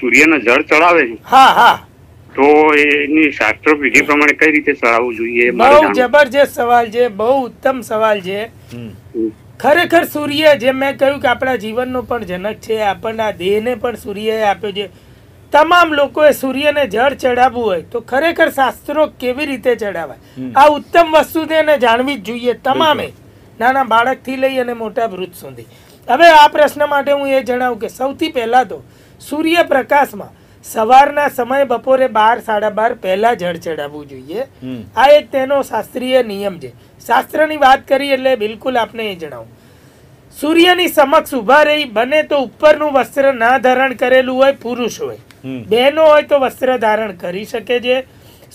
સૂર્યને જળ ચડાવે છે હા હા તો એની શાસ્ત્ર વિધિ પ્રમાણે કઈ રીતે ચડાવવું જોઈએ બહુ જબરજસ્ત સવાલ છે બહુ ઉત્તમ સવાલ છે ખરેખર સૂર્ય જે મેં કહ્યું કે આપણા જીવનનો પણ જનક છે આપણના દેહને પણ સૂર્યએ આપ્યો છે તમામ લોકોએ સૂર્યને જળ ચડાવવું હોય તો ખરેખર શાસ્ત્રો કેવી રીતે ચડાવાય આ ઉત્તમ વસ્તુ તેને જાણવી જ જોઈએ તમામે નાના બાળકથી લઈ અને મોટા વૃદ્ધ સુધી હવે આ પ્રશ્ન માટે હું એ જણાવું કે સૌથી પહેલાં તો સૂર્યપ્રકાશમાં સવારના સમય બપોરે બાર સાડા બાર પહેલા જળ ચડાવવું જોઈએ આ એક તેનો શાસ્ત્રીય નિયમ છે શાસ્ત્રની વાત કરી એટલે બિલકુલ આપને એ જણાવું સૂર્યની સમક્ષ ઉભા રહી બને તો ઉપરનું વસ્ત્ર ના ધારણ કરેલું હોય પુરુષ હોય બહેનો હોય તો વસ્ત્ર ધારણ કરી શકે છે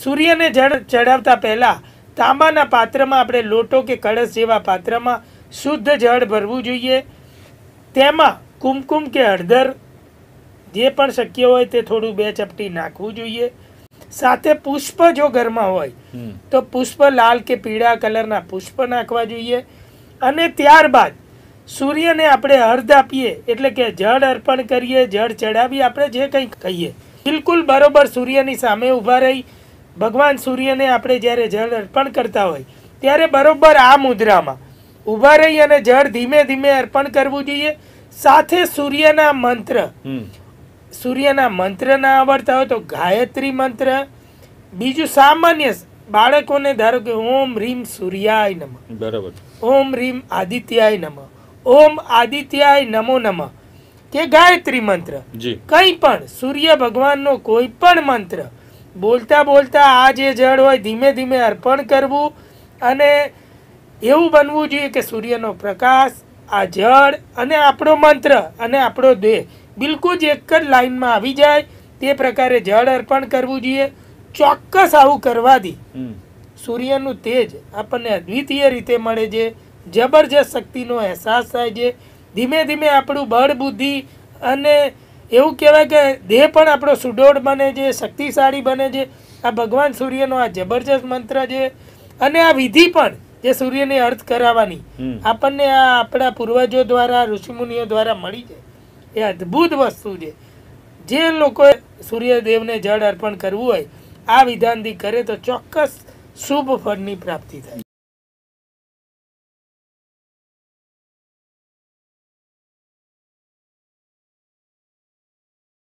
સૂર્યને જળ ચડાવતા પહેલા તાંબાના પાત્રમાં આપણે લોટો કે કળશ જેવા પાત્રમાં શુદ્ધ જળ ભરવું જોઈએ તેમાં કુમકુમ કે હળદર જે પણ શક્ય હોય તે થોડું બે ચપટી નાખવું જોઈએ સાથે પુષ્પ જો ઘરમાં હોય તો પુષ્પ લાલ કે પીળા કલરના પુષ્પ નાખવા જોઈએ અને ત્યારબાદ સૂર્યને આપણે અર્ધ આપીએ એટલે કે જળ અર્પણ કરીએ જળ ચડાવી આપણે જે કંઈ કહીએ બિલકુલ બરોબર સૂર્યની સામે ઊભા રહી ભગવાન સૂર્યને આપણે જ્યારે જળ અર્પણ કરતા હોય ત્યારે બરોબર આ મુદ્રામાં ઊભા રહી અને જળ ધીમે ધીમે અર્પણ કરવું જોઈએ સાથે સૂર્યના મંત્ર સૂર્યના મંત્ર ના આવડતા હોય તો ગાયત્રી મંત્ર બીજું સામાન્ય બાળકોને ધારો કે ઓમ રીમ સૂર્યાય નમ બરાબર ઓમ રીમ આદિત્યાય નમ ઓમ આદિત્યાય નમો નમ કે ગાયત્રી મંત્ર કંઈ પણ સૂર્ય ભગવાનનો કોઈ પણ મંત્ર બોલતા બોલતા આ જે જળ હોય ધીમે ધીમે અર્પણ કરવું અને એવું બનવું જોઈએ કે સૂર્યનો પ્રકાશ આ જળ અને આપણો મંત્ર અને આપણો દેહ બિલકુલ જ એક જ લાઈનમાં આવી જાય તે પ્રકારે જળ અર્પણ કરવું જોઈએ ચોક્કસ આવું કરવાથી સૂર્યનું તેજ આપણને અદ્વિતીય રીતે મળે છે જબરજસ્ત શક્તિનો અહેસાસ થાય છે ધીમે ધીમે આપણું બળ બુદ્ધિ અને એવું કહેવાય કે દેહ પણ આપણો સુડોળ બને છે શક્તિશાળી બને છે આ ભગવાન સૂર્યનો આ જબરજસ્ત મંત્ર છે અને આ વિધિ પણ જે સૂર્યને અર્થ કરાવવાની આપણને આ આપણા પૂર્વજો દ્વારા ઋષિમુનિઓ દ્વારા મળી જાય એ અદ્ભુત વસ્તુ છે જે લોકોએ સૂર્યદેવને જળ અર્પણ કરવું હોય આ વિધાનથી કરે તો ચોક્કસ શુભ ફળની પ્રાપ્તિ થાય